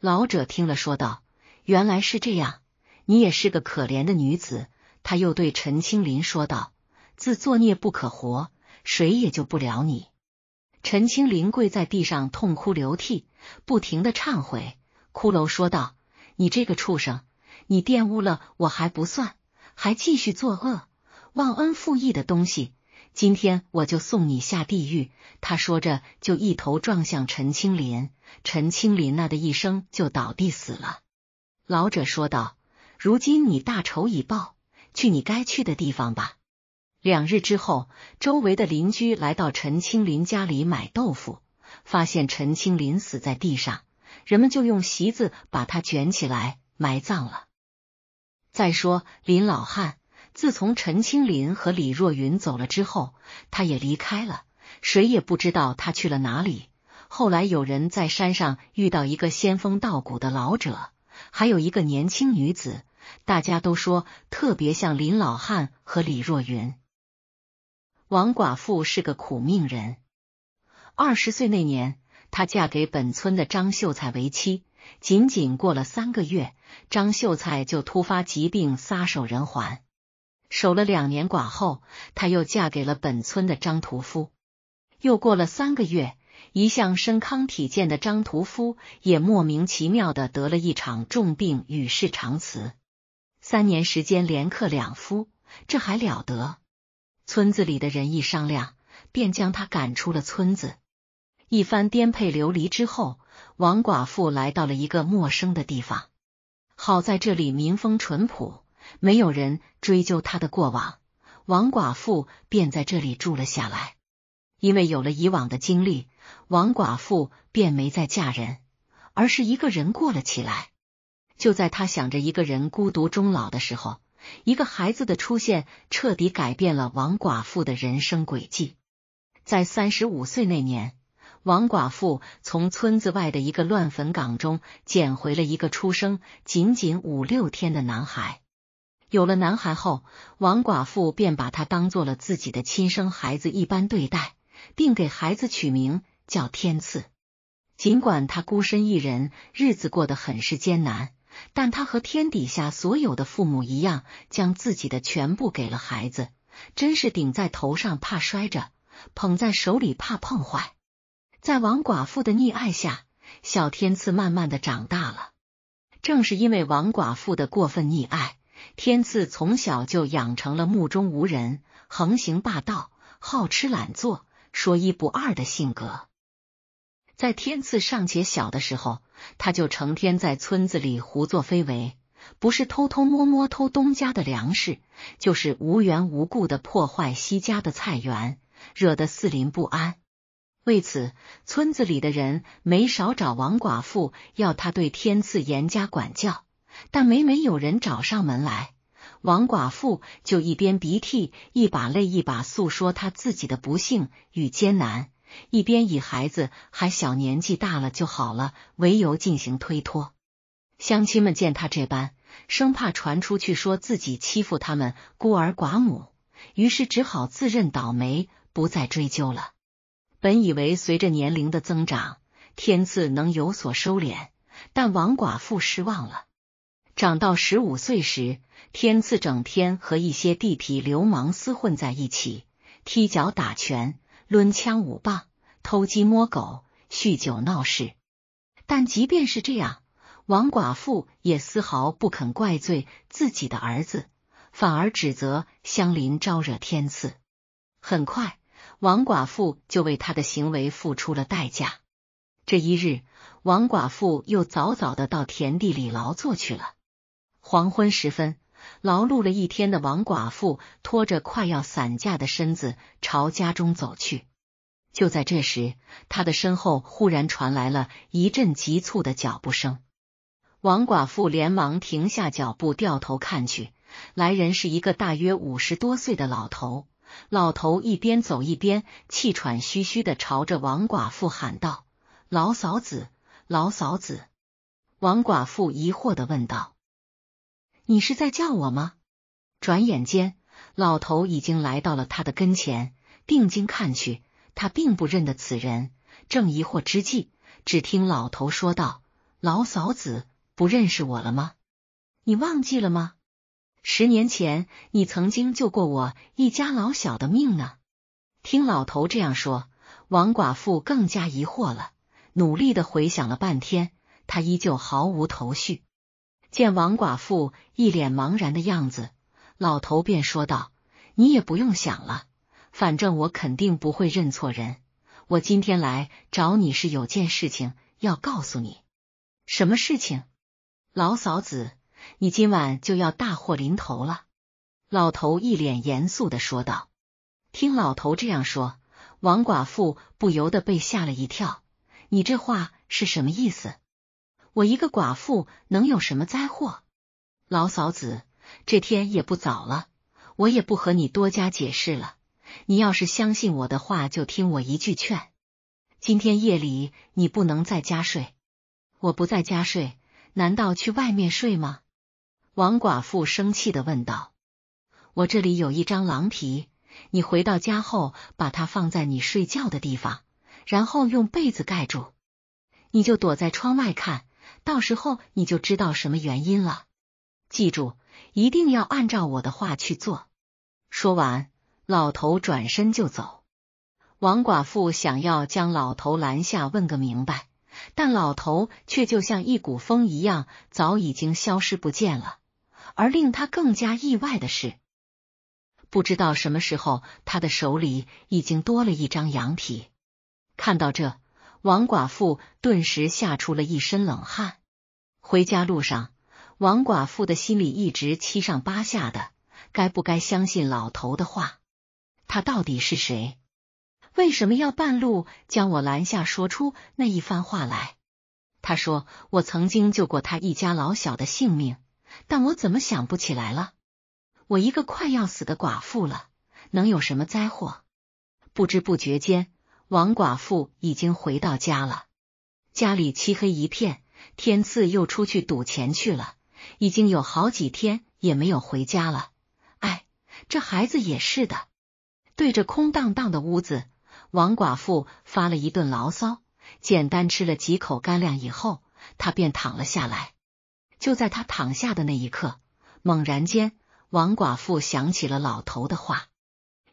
老者听了说道：“原来是这样，你也是个可怜的女子。”他又对陈青林说道：“自作孽不可活，谁也救不了你。”陈清林跪在地上痛哭流涕，不停的忏悔。骷髅说道：“你这个畜生，你玷污了我还不算，还继续作恶，忘恩负义的东西！今天我就送你下地狱！”他说着就一头撞向陈清林，陈清林那的一声就倒地死了。老者说道：“如今你大仇已报，去你该去的地方吧。”两日之后，周围的邻居来到陈青林家里买豆腐，发现陈青林死在地上，人们就用席子把他卷起来埋葬了。再说林老汉，自从陈青林和李若云走了之后，他也离开了，谁也不知道他去了哪里。后来有人在山上遇到一个仙风道骨的老者，还有一个年轻女子，大家都说特别像林老汉和李若云。王寡妇是个苦命人。二十岁那年，她嫁给本村的张秀才为妻，仅仅过了三个月，张秀才就突发疾病撒手人寰。守了两年寡后，她又嫁给了本村的张屠夫。又过了三个月，一向身康体健的张屠夫也莫名其妙的得了一场重病，与世长辞。三年时间连克两夫，这还了得？村子里的人一商量，便将他赶出了村子。一番颠沛流离之后，王寡妇来到了一个陌生的地方。好在这里民风淳朴，没有人追究他的过往，王寡妇便在这里住了下来。因为有了以往的经历，王寡妇便没再嫁人，而是一个人过了起来。就在他想着一个人孤独终老的时候。一个孩子的出现彻底改变了王寡妇的人生轨迹。在三十五岁那年，王寡妇从村子外的一个乱坟岗中捡回了一个出生仅仅五六天的男孩。有了男孩后，王寡妇便把他当做了自己的亲生孩子一般对待，并给孩子取名叫天赐。尽管他孤身一人，日子过得很是艰难。但他和天底下所有的父母一样，将自己的全部给了孩子，真是顶在头上怕摔着，捧在手里怕碰坏。在王寡妇的溺爱下，小天赐慢慢的长大了。正是因为王寡妇的过分溺爱，天赐从小就养成了目中无人、横行霸道、好吃懒做、说一不二的性格。在天赐尚且小的时候。他就成天在村子里胡作非为，不是偷偷摸摸偷东家的粮食，就是无缘无故的破坏西家的菜园，惹得四邻不安。为此，村子里的人没少找王寡妇要他对天赐严加管教，但每每有人找上门来，王寡妇就一边鼻涕一把泪一把诉说他自己的不幸与艰难。一边以孩子还小，年纪大了就好了为由进行推脱。乡亲们见他这般，生怕传出去说自己欺负他们孤儿寡母，于是只好自认倒霉，不再追究了。本以为随着年龄的增长，天赐能有所收敛，但王寡妇失望了。长到十五岁时，天赐整天和一些地痞流氓厮混在一起，踢脚打拳。抡枪舞棒，偷鸡摸狗，酗酒闹事。但即便是这样，王寡妇也丝毫不肯怪罪自己的儿子，反而指责香邻招惹天赐。很快，王寡妇就为他的行为付出了代价。这一日，王寡妇又早早的到田地里劳作去了。黄昏时分。劳碌了一天的王寡妇拖着快要散架的身子朝家中走去。就在这时，他的身后忽然传来了一阵急促的脚步声。王寡妇连忙停下脚步，掉头看去。来人是一个大约五十多岁的老头。老头一边走一边气喘吁吁的朝着王寡妇喊道：“老嫂子，老嫂子！”王寡妇疑惑的问道。你是在叫我吗？转眼间，老头已经来到了他的跟前，定睛看去，他并不认得此人。正疑惑之际，只听老头说道：“老嫂子，不认识我了吗？你忘记了吗？十年前，你曾经救过我一家老小的命呢。”听老头这样说，王寡妇更加疑惑了，努力的回想了半天，她依旧毫无头绪。见王寡妇一脸茫然的样子，老头便说道：“你也不用想了，反正我肯定不会认错人。我今天来找你是有件事情要告诉你。什么事情？老嫂子，你今晚就要大祸临头了。”老头一脸严肃的说道。听老头这样说，王寡妇不由得被吓了一跳。你这话是什么意思？我一个寡妇能有什么灾祸？老嫂子，这天也不早了，我也不和你多加解释了。你要是相信我的话，就听我一句劝。今天夜里你不能在家睡，我不在家睡，难道去外面睡吗？王寡妇生气的问道。我这里有一张狼皮，你回到家后把它放在你睡觉的地方，然后用被子盖住，你就躲在窗外看。到时候你就知道什么原因了。记住，一定要按照我的话去做。说完，老头转身就走。王寡妇想要将老头拦下，问个明白，但老头却就像一股风一样，早已经消失不见了。而令他更加意外的是，不知道什么时候，他的手里已经多了一张羊皮。看到这，王寡妇顿时吓出了一身冷汗。回家路上，王寡妇的心里一直七上八下的。该不该相信老头的话？他到底是谁？为什么要半路将我拦下，说出那一番话来？他说：“我曾经救过他一家老小的性命，但我怎么想不起来了？”我一个快要死的寡妇了，能有什么灾祸？不知不觉间，王寡妇已经回到家了。家里漆黑一片。天赐又出去赌钱去了，已经有好几天也没有回家了。哎，这孩子也是的。对着空荡荡的屋子，王寡妇发了一顿牢骚。简单吃了几口干粮以后，他便躺了下来。就在他躺下的那一刻，猛然间，王寡妇想起了老头的话。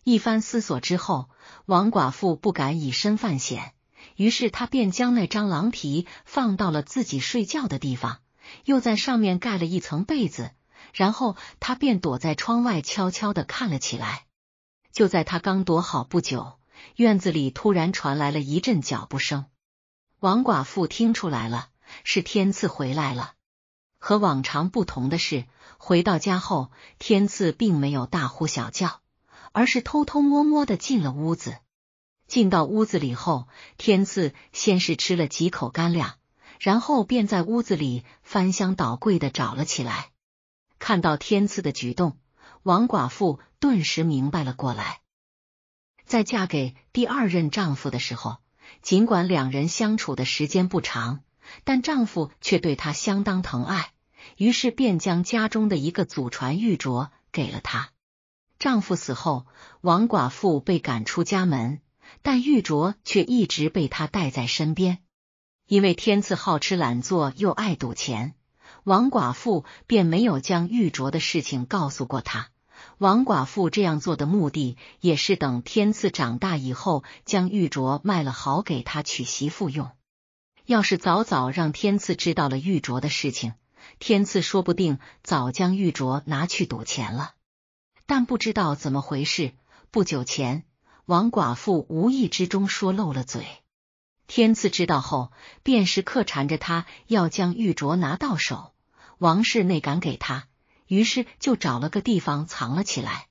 一番思索之后，王寡妇不敢以身犯险。于是他便将那张狼皮放到了自己睡觉的地方，又在上面盖了一层被子，然后他便躲在窗外，悄悄的看了起来。就在他刚躲好不久，院子里突然传来了一阵脚步声。王寡妇听出来了，是天赐回来了。和往常不同的是，回到家后，天赐并没有大呼小叫，而是偷偷摸摸的进了屋子。进到屋子里后，天赐先是吃了几口干粮，然后便在屋子里翻箱倒柜的找了起来。看到天赐的举动，王寡妇顿时明白了过来。在嫁给第二任丈夫的时候，尽管两人相处的时间不长，但丈夫却对她相当疼爱，于是便将家中的一个祖传玉镯给了她。丈夫死后，王寡妇被赶出家门。但玉镯却一直被他带在身边，因为天赐好吃懒做又爱赌钱，王寡妇便没有将玉镯的事情告诉过他。王寡妇这样做的目的也是等天赐长大以后将玉镯卖了，好给他娶媳妇用。要是早早让天赐知道了玉镯的事情，天赐说不定早将玉镯拿去赌钱了。但不知道怎么回事，不久前。王寡妇无意之中说漏了嘴，天赐知道后便时刻缠着他要将玉镯拿到手，王氏内敢给他，于是就找了个地方藏了起来。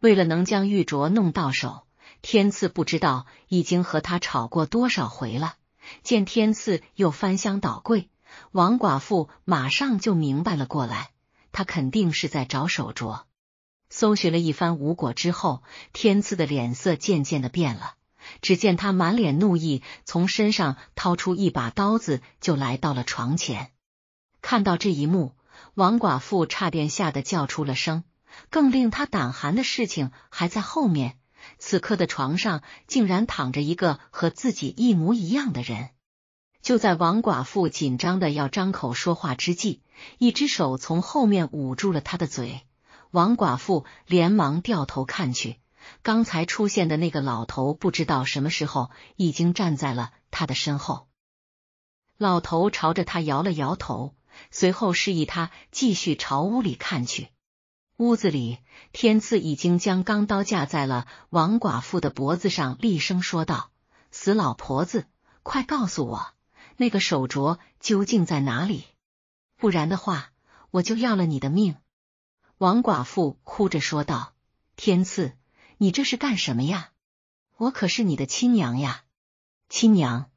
为了能将玉镯弄到手，天赐不知道已经和他吵过多少回了。见天赐又翻箱倒柜，王寡妇马上就明白了过来，他肯定是在找手镯。搜寻了一番无果之后，天赐的脸色渐渐的变了。只见他满脸怒意，从身上掏出一把刀子，就来到了床前。看到这一幕，王寡妇差点吓得叫出了声。更令他胆寒的事情还在后面。此刻的床上竟然躺着一个和自己一模一样的人。就在王寡妇紧张的要张口说话之际，一只手从后面捂住了他的嘴。王寡妇连忙掉头看去，刚才出现的那个老头不知道什么时候已经站在了他的身后。老头朝着他摇了摇头，随后示意他继续朝屋里看去。屋子里，天赐已经将钢刀架在了王寡妇的脖子上，厉声说道：“死老婆子，快告诉我那个手镯究竟在哪里，不然的话，我就要了你的命。”王寡妇哭着说道：“天赐，你这是干什么呀？我可是你的亲娘呀！亲娘，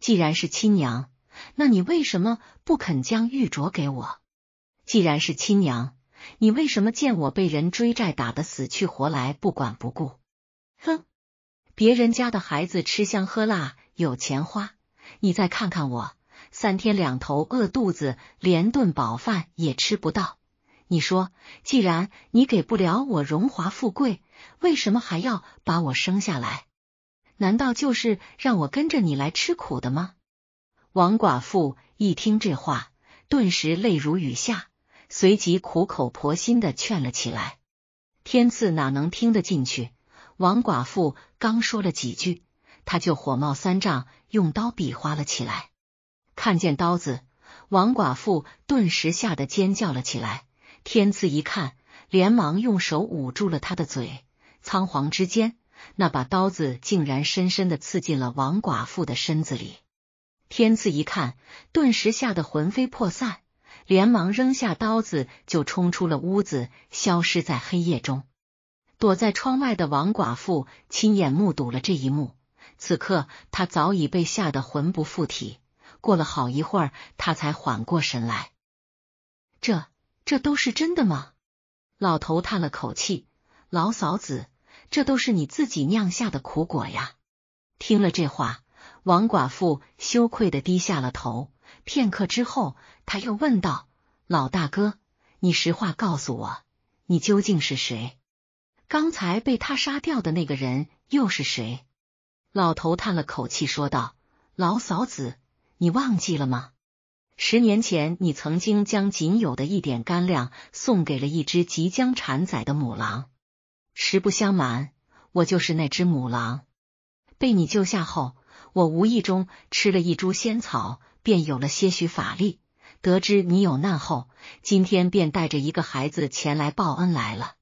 既然是亲娘，那你为什么不肯将玉镯给我？既然是亲娘，你为什么见我被人追债打的死去活来不管不顾？哼！别人家的孩子吃香喝辣有钱花，你再看看我，三天两头饿肚子，连顿饱饭也吃不到。”你说，既然你给不了我荣华富贵，为什么还要把我生下来？难道就是让我跟着你来吃苦的吗？王寡妇一听这话，顿时泪如雨下，随即苦口婆心的劝了起来。天赐哪能听得进去？王寡妇刚说了几句，他就火冒三丈，用刀比划了起来。看见刀子，王寡妇顿时吓得尖叫了起来。天赐一看，连忙用手捂住了他的嘴。仓皇之间，那把刀子竟然深深的刺进了王寡妇的身子里。天赐一看，顿时吓得魂飞魄散，连忙扔下刀子就冲出了屋子，消失在黑夜中。躲在窗外的王寡妇亲眼目睹了这一幕，此刻她早已被吓得魂不附体。过了好一会儿，她才缓过神来，这。这都是真的吗？老头叹了口气，老嫂子，这都是你自己酿下的苦果呀。听了这话，王寡妇羞愧的低下了头。片刻之后，他又问道：“老大哥，你实话告诉我，你究竟是谁？刚才被他杀掉的那个人又是谁？”老头叹了口气，说道：“老嫂子，你忘记了吗？”十年前，你曾经将仅有的一点干粮送给了一只即将产崽的母狼。实不相瞒，我就是那只母狼。被你救下后，我无意中吃了一株仙草，便有了些许法力。得知你有难后，今天便带着一个孩子前来报恩来了。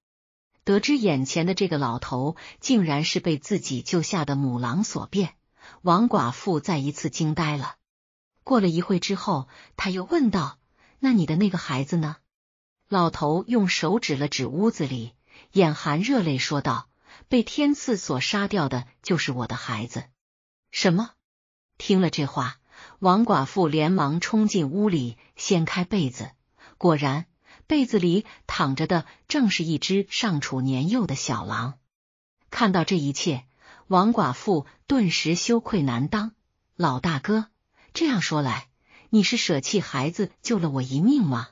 得知眼前的这个老头竟然是被自己救下的母狼所变，王寡妇再一次惊呆了。过了一会之后，他又问道：“那你的那个孩子呢？”老头用手指了指屋子里，眼含热泪说道：“被天赐所杀掉的，就是我的孩子。”什么？听了这话，王寡妇连忙冲进屋里，掀开被子，果然被子里躺着的正是一只尚处年幼的小狼。看到这一切，王寡妇顿时羞愧难当。老大哥。这样说来，你是舍弃孩子救了我一命吗？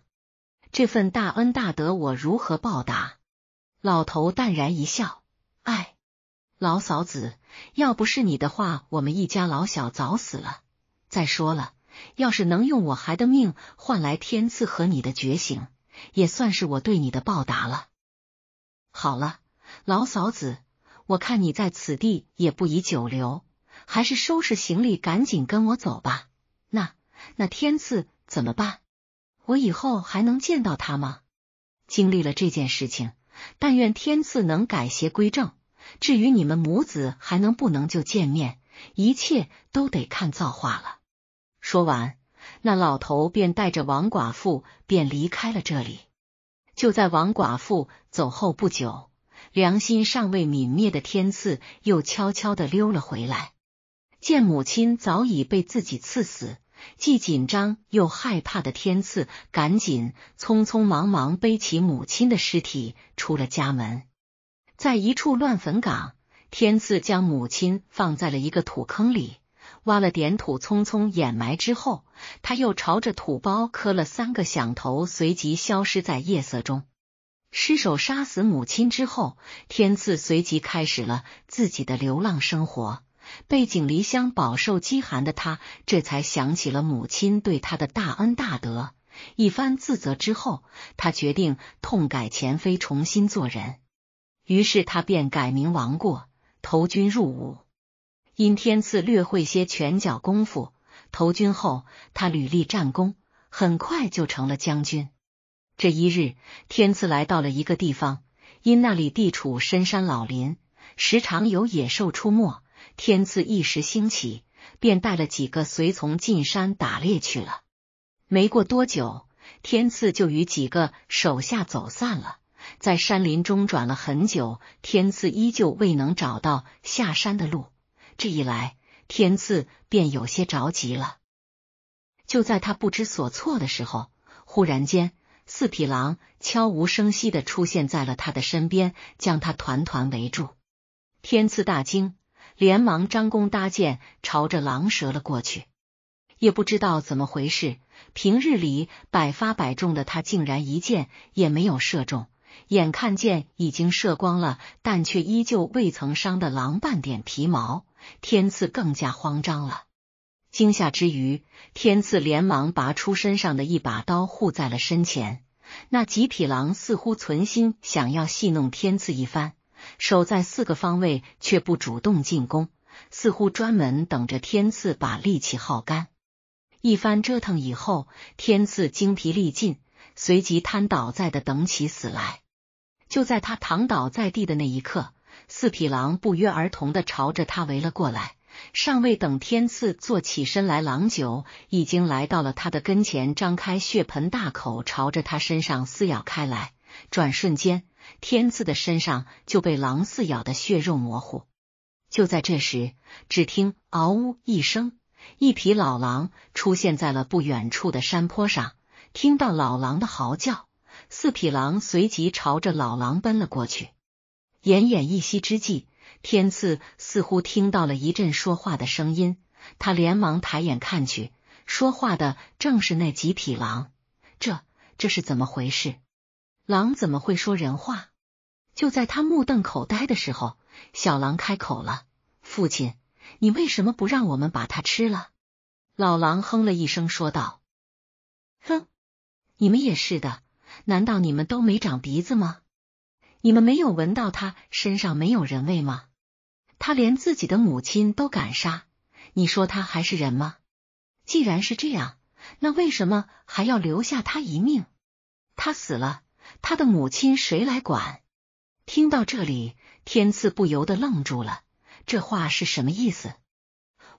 这份大恩大德，我如何报答？老头淡然一笑：“哎，老嫂子，要不是你的话，我们一家老小早死了。再说了，要是能用我孩的命换来天赐和你的觉醒，也算是我对你的报答了。好了，老嫂子，我看你在此地也不宜久留，还是收拾行李，赶紧跟我走吧。”那那天赐怎么办？我以后还能见到他吗？经历了这件事情，但愿天赐能改邪归正。至于你们母子还能不能就见面，一切都得看造化了。说完，那老头便带着王寡妇便离开了这里。就在王寡妇走后不久，良心尚未泯灭的天赐又悄悄的溜了回来，见母亲早已被自己刺死。既紧张又害怕的天赐，赶紧匆匆忙忙背起母亲的尸体出了家门。在一处乱坟岗，天赐将母亲放在了一个土坑里，挖了点土，匆匆掩埋之后，他又朝着土包磕了三个响头，随即消失在夜色中。失手杀死母亲之后，天赐随即开始了自己的流浪生活。背井离乡、饱受饥寒的他，这才想起了母亲对他的大恩大德。一番自责之后，他决定痛改前非，重新做人。于是他便改名王过，投军入伍。因天赐略会些拳脚功夫，投军后他屡立战功，很快就成了将军。这一日，天赐来到了一个地方，因那里地处深山老林，时常有野兽出没。天赐一时兴起，便带了几个随从进山打猎去了。没过多久，天赐就与几个手下走散了，在山林中转了很久，天赐依旧未能找到下山的路。这一来，天赐便有些着急了。就在他不知所措的时候，忽然间，四匹狼悄无声息的出现在了他的身边，将他团团围住。天赐大惊。连忙张弓搭箭，朝着狼射了过去。也不知道怎么回事，平日里百发百中的他，竟然一箭也没有射中。眼看见已经射光了，但却依旧未曾伤的狼半点皮毛，天赐更加慌张了。惊吓之余，天赐连忙拔出身上的一把刀，护在了身前。那几匹狼似乎存心想要戏弄天赐一番。守在四个方位，却不主动进攻，似乎专门等着天赐把力气耗干。一番折腾以后，天赐精疲力尽，随即瘫倒在的等起死来。就在他躺倒在地的那一刻，四匹狼不约而同的朝着他围了过来。尚未等天赐坐起身来，狼九已经来到了他的跟前，张开血盆大口，朝着他身上撕咬开来。转瞬间。天赐的身上就被狼似咬的血肉模糊。就在这时，只听“嗷呜”一声，一匹老狼出现在了不远处的山坡上。听到老狼的嚎叫，四匹狼随即朝着老狼奔了过去。奄奄一息之际，天赐似乎听到了一阵说话的声音，他连忙抬眼看去，说话的正是那几匹狼。这这是怎么回事？狼怎么会说人话？就在他目瞪口呆的时候，小狼开口了：“父亲，你为什么不让我们把它吃了？”老狼哼了一声，说道：“哼，你们也是的，难道你们都没长鼻子吗？你们没有闻到他身上没有人味吗？他连自己的母亲都敢杀，你说他还是人吗？既然是这样，那为什么还要留下他一命？他死了。”他的母亲谁来管？听到这里，天赐不由得愣住了。这话是什么意思？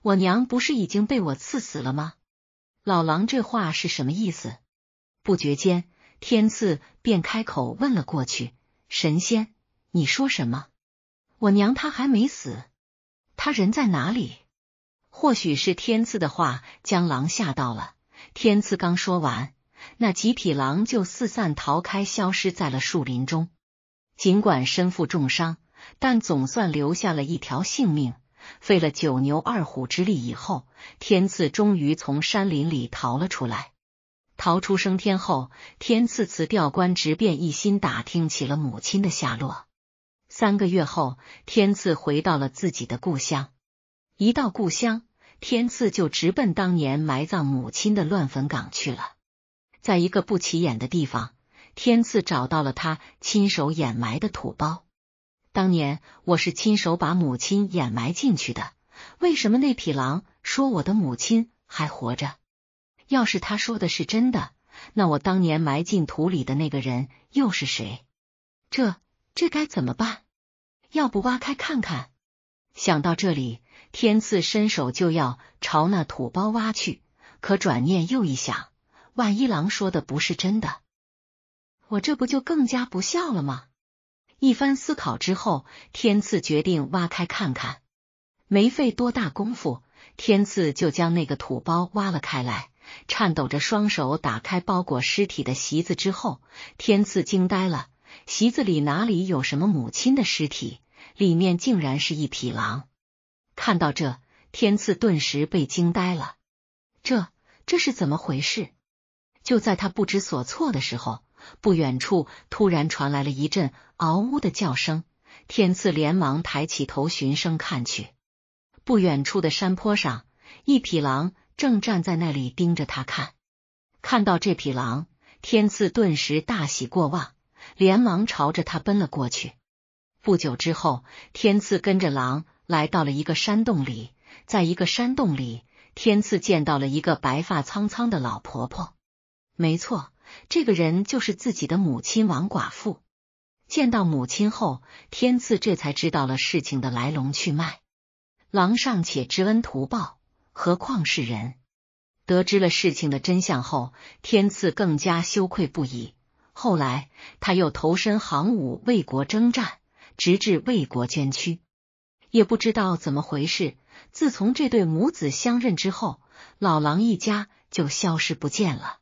我娘不是已经被我赐死了吗？老狼这话是什么意思？不觉间，天赐便开口问了过去：“神仙，你说什么？我娘她还没死，她人在哪里？”或许是天赐的话将狼吓到了。天赐刚说完。那几匹狼就四散逃开，消失在了树林中。尽管身负重伤，但总算留下了一条性命。费了九牛二虎之力以后，天赐终于从山林里逃了出来。逃出升天后，天赐辞掉官职，便一心打听起了母亲的下落。三个月后，天赐回到了自己的故乡。一到故乡，天赐就直奔当年埋葬母亲的乱坟岗去了。在一个不起眼的地方，天赐找到了他亲手掩埋的土包。当年我是亲手把母亲掩埋进去的。为什么那匹狼说我的母亲还活着？要是他说的是真的，那我当年埋进土里的那个人又是谁？这这该怎么办？要不挖开看看？想到这里，天赐伸手就要朝那土包挖去，可转念又一想。万一狼说的不是真的，我这不就更加不孝了吗？一番思考之后，天赐决定挖开看看。没费多大功夫，天赐就将那个土包挖了开来。颤抖着双手打开包裹尸体的席子之后，天赐惊呆了：席子里哪里有什么母亲的尸体？里面竟然是一匹狼！看到这，天赐顿时被惊呆了。这这是怎么回事？就在他不知所措的时候，不远处突然传来了一阵嗷呜的叫声。天赐连忙抬起头寻声看去，不远处的山坡上，一匹狼正站在那里盯着他看。看到这匹狼，天赐顿时大喜过望，连忙朝着他奔了过去。不久之后，天赐跟着狼来到了一个山洞里。在一个山洞里，天赐见到了一个白发苍苍的老婆婆。没错，这个人就是自己的母亲王寡妇。见到母亲后，天赐这才知道了事情的来龙去脉。狼尚且知恩图报，何况是人？得知了事情的真相后，天赐更加羞愧不已。后来，他又投身行伍，为国征战，直至为国捐躯。也不知道怎么回事，自从这对母子相认之后，老狼一家就消失不见了。